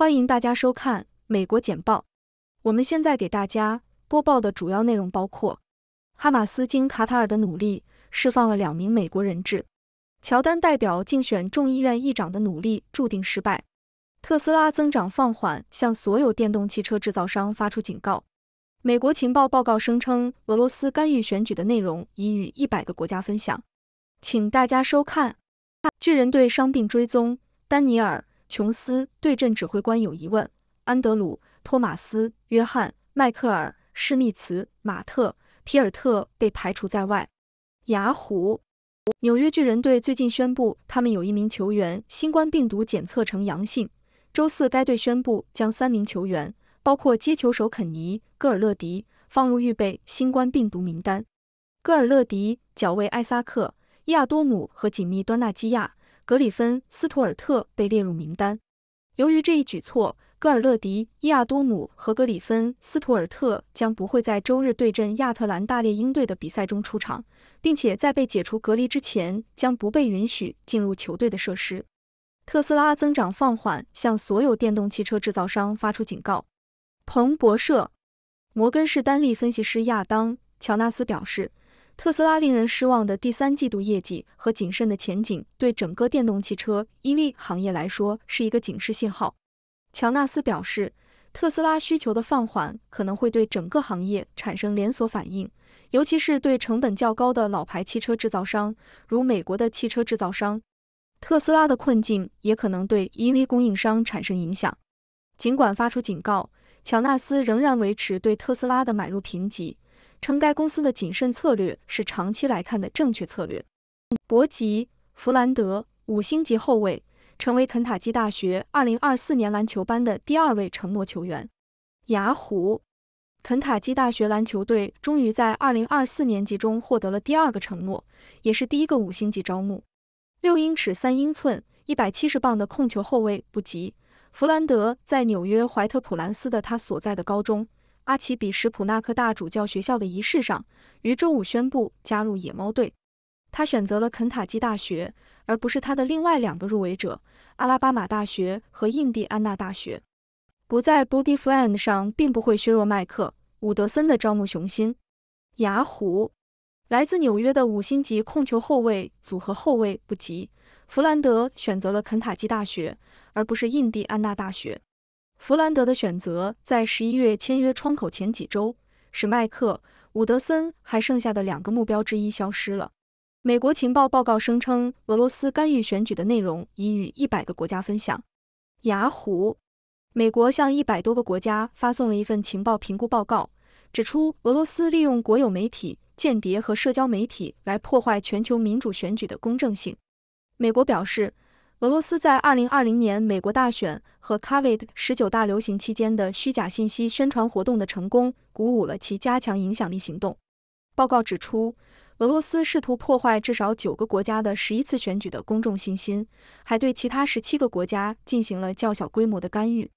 欢迎大家收看美国简报。我们现在给大家播报的主要内容包括：哈马斯经卡塔尔的努力释放了两名美国人质；乔丹代表竞选众议院议长的努力注定失败；特斯拉增长放缓，向所有电动汽车制造商发出警告；美国情报报告声称俄罗斯干预选举的内容已与一百个国家分享。请大家收看巨人队伤病追踪，丹尼尔。琼斯对阵指挥官有疑问，安德鲁、托马斯、约翰、迈克尔、施密茨、马特、皮尔特被排除在外。雅虎，纽约巨人队最近宣布，他们有一名球员新冠病毒检测呈阳性。周四，该队宣布将三名球员，包括接球手肯尼·戈尔勒迪，放入预备新冠病毒名单。戈尔勒迪、角位艾萨克、伊亚多姆和紧密端纳基亚。格里芬·斯图尔特被列入名单。由于这一举措，戈尔勒迪、伊亚多姆和格里芬·斯图尔特将不会在周日对阵亚特兰大猎鹰队的比赛中出场，并且在被解除隔离之前将不被允许进入球队的设施。特斯拉增长放缓，向所有电动汽车制造商发出警告。彭博社、摩根士丹利分析师亚当·乔纳斯表示。特斯拉令人失望的第三季度业绩和谨慎的前景，对整个电动汽车 EV 行业来说是一个警示信号。乔纳斯表示，特斯拉需求的放缓可能会对整个行业产生连锁反应，尤其是对成本较高的老牌汽车制造商，如美国的汽车制造商。特斯拉的困境也可能对 EV 供应商产生影响。尽管发出警告，乔纳斯仍然维持对特斯拉的买入评级。称该公司的谨慎策略是长期来看的正确策略。博吉弗兰德五星级后卫成为肯塔基大学2024年篮球班的第二位承诺球员。雅虎，肯塔基大学篮球队终于在2024年级中获得了第二个承诺，也是第一个五星级招募。六英尺三英寸、一百七十磅的控球后卫不吉弗兰德在纽约怀特普兰斯的他所在的高中。阿奇比什普纳克大主教学校的仪式上，于周五宣布加入野猫队。他选择了肯塔基大学，而不是他的另外两个入围者阿拉巴马大学和印第安纳大学。不在 Body Friend 上，并不会削弱麦克伍德森的招募雄心。雅虎，来自纽约的五星级控球后卫组合后卫布吉弗兰德选择了肯塔基大学，而不是印第安纳大学。弗兰德的选择在十一月签约窗口前几周，使麦克伍德森还剩下的两个目标之一消失了。美国情报报告声称，俄罗斯干预选举的内容已与一百个国家分享。雅虎，美国向一百多个国家发送了一份情报评估报告，指出俄罗斯利用国有媒体、间谍和社交媒体来破坏全球民主选举的公正性。美国表示。俄罗斯在二零二零年美国大选和 COVID 十九大流行期间的虚假信息宣传活动的成功，鼓舞了其加强影响力行动。报告指出，俄罗斯试图破坏至少九个国家的十一次选举的公众信心，还对其他十七个国家进行了较小规模的干预。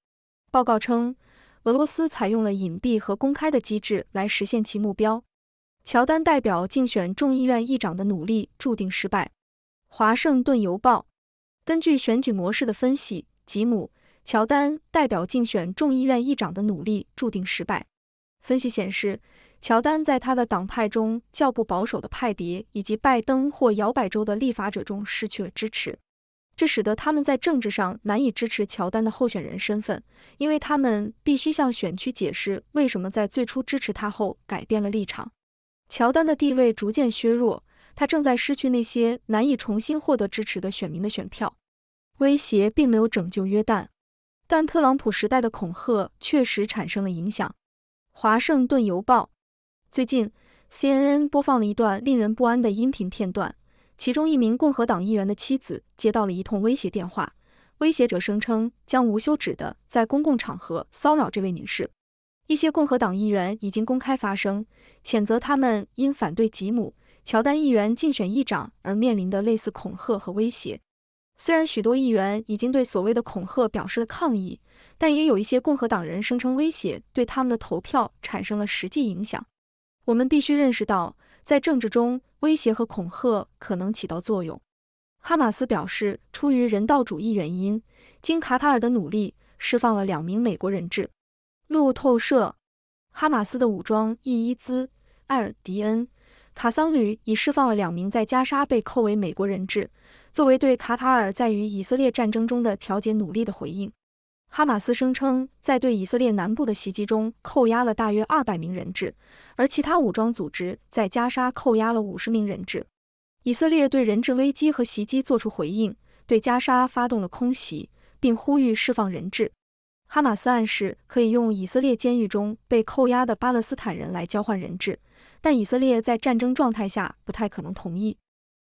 报告称，俄罗斯采用了隐蔽和公开的机制来实现其目标。乔丹代表竞选众议院议长的努力注定失败。华盛顿邮报。根据选举模式的分析，吉姆·乔丹代表竞选众议院议长的努力注定失败。分析显示，乔丹在他的党派中较不保守的派别，以及拜登或摇摆州的立法者中失去了支持，这使得他们在政治上难以支持乔丹的候选人身份，因为他们必须向选区解释为什么在最初支持他后改变了立场。乔丹的地位逐渐削弱。他正在失去那些难以重新获得支持的选民的选票，威胁并没有拯救约旦，但特朗普时代的恐吓确实产生了影响。华盛顿邮报最近，CNN 播放了一段令人不安的音频片段，其中一名共和党议员的妻子接到了一通威胁电话，威胁者声称将无休止的在公共场合骚扰这位女士。一些共和党议员已经公开发声，谴责他们因反对吉姆。乔丹议员竞选议长而面临的类似恐吓和威胁。虽然许多议员已经对所谓的恐吓表示了抗议，但也有一些共和党人声称威胁对他们的投票产生了实际影响。我们必须认识到，在政治中，威胁和恐吓可能起到作用。哈马斯表示，出于人道主义原因，经卡塔尔的努力，释放了两名美国人质。路透社，哈马斯的武装伊伊兹·艾尔迪恩。卡桑旅已释放了两名在加沙被扣为美国人质，作为对卡塔尔在与以色列战争中的调解努力的回应。哈马斯声称在对以色列南部的袭击中扣押了大约二百名人质，而其他武装组织在加沙扣押了五十名人质。以色列对人质危机和袭击做出回应，对加沙发动了空袭，并呼吁释放人质。哈马斯暗示可以用以色列监狱中被扣押的巴勒斯坦人来交换人质。但以色列在战争状态下不太可能同意。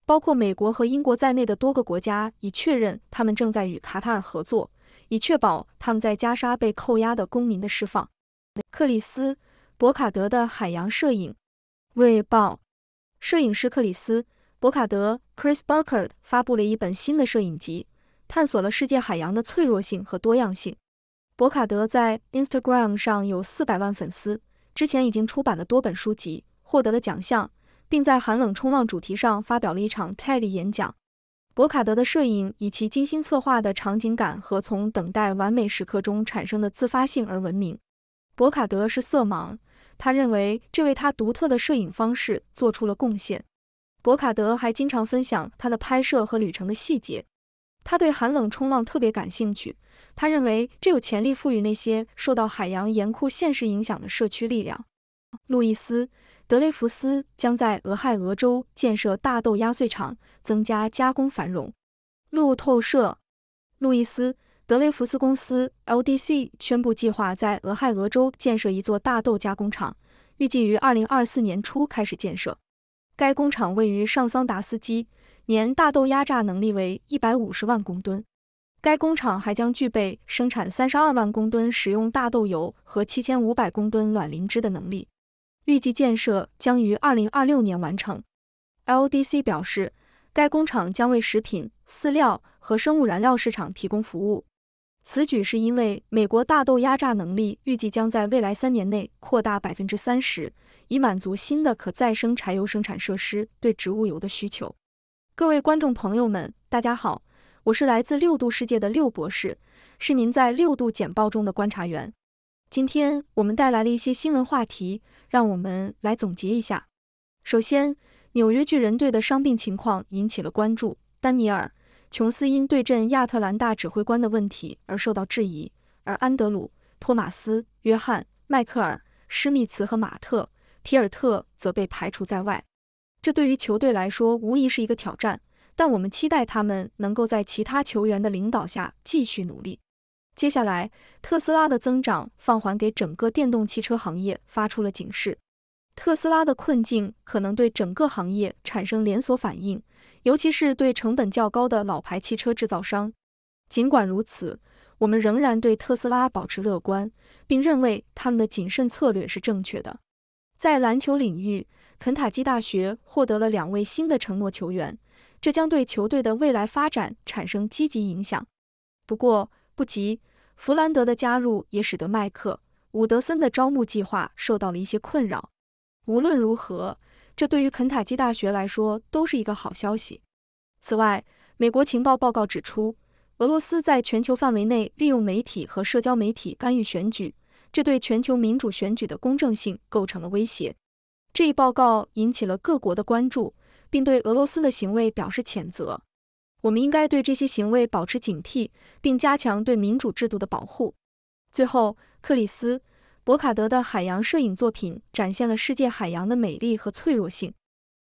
包括美国和英国在内的多个国家已确认，他们正在与卡塔尔合作，以确保他们在加沙被扣押的公民的释放。克里斯·博卡德的海洋摄影。卫报摄影师克里斯·博卡德 （Chris b u r k e r 发布了一本新的摄影集，探索了世界海洋的脆弱性和多样性。博卡德在 Instagram 上有四百万粉丝，之前已经出版了多本书籍。获得了奖项，并在寒冷冲浪主题上发表了一场 TED 演讲。博卡德的摄影以其精心策划的场景感和从等待完美时刻中产生的自发性而闻名。博卡德是色盲，他认为这为他独特的摄影方式做出了贡献。博卡德还经常分享他的拍摄和旅程的细节。他对寒冷冲浪特别感兴趣，他认为这有潜力赋予那些受到海洋严酷现实影响的社区力量。路易斯·德雷福斯将在俄亥俄州建设大豆压碎厂，增加加工繁荣。路透社，路易斯·德雷福斯公司 （LDC） 宣布计划在俄亥俄州建设一座大豆加工厂，预计于二零二四年初开始建设。该工厂位于上桑达斯基，年大豆压榨能力为一百五十万公吨。该工厂还将具备生产三十二万公吨食用大豆油和七千五百公吨卵磷脂的能力。预计建设将于二零二六年完成。LDC 表示，该工厂将为食品、饲料和生物燃料市场提供服务。此举是因为美国大豆压榨能力预计将在未来三年内扩大百分之三十，以满足新的可再生柴油生产设施对植物油的需求。各位观众朋友们，大家好，我是来自六度世界的六博士，是您在六度简报中的观察员。今天我们带来了一些新闻话题，让我们来总结一下。首先，纽约巨人队的伤病情况引起了关注。丹尼尔·琼斯因对阵亚特兰大指挥官的问题而受到质疑，而安德鲁、托马斯、约翰、迈克尔、施密茨和马特·皮尔特则被排除在外。这对于球队来说无疑是一个挑战，但我们期待他们能够在其他球员的领导下继续努力。接下来，特斯拉的增长放缓给整个电动汽车行业发出了警示。特斯拉的困境可能对整个行业产生连锁反应，尤其是对成本较高的老牌汽车制造商。尽管如此，我们仍然对特斯拉保持乐观，并认为他们的谨慎策略是正确的。在篮球领域，肯塔基大学获得了两位新的承诺球员，这将对球队的未来发展产生积极影响。不过，不急，弗兰德的加入也使得麦克伍德森的招募计划受到了一些困扰。无论如何，这对于肯塔基大学来说都是一个好消息。此外，美国情报报告指出，俄罗斯在全球范围内利用媒体和社交媒体干预选举，这对全球民主选举的公正性构成了威胁。这一报告引起了各国的关注，并对俄罗斯的行为表示谴责。我们应该对这些行为保持警惕，并加强对民主制度的保护。最后，克里斯·博卡德的海洋摄影作品展现了世界海洋的美丽和脆弱性。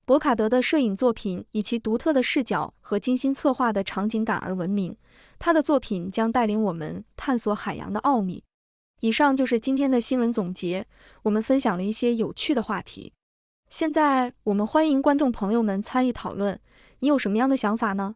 博卡德的摄影作品以其独特的视角和精心策划的场景感而闻名，他的作品将带领我们探索海洋的奥秘。以上就是今天的新闻总结，我们分享了一些有趣的话题。现在，我们欢迎观众朋友们参与讨论，你有什么样的想法呢？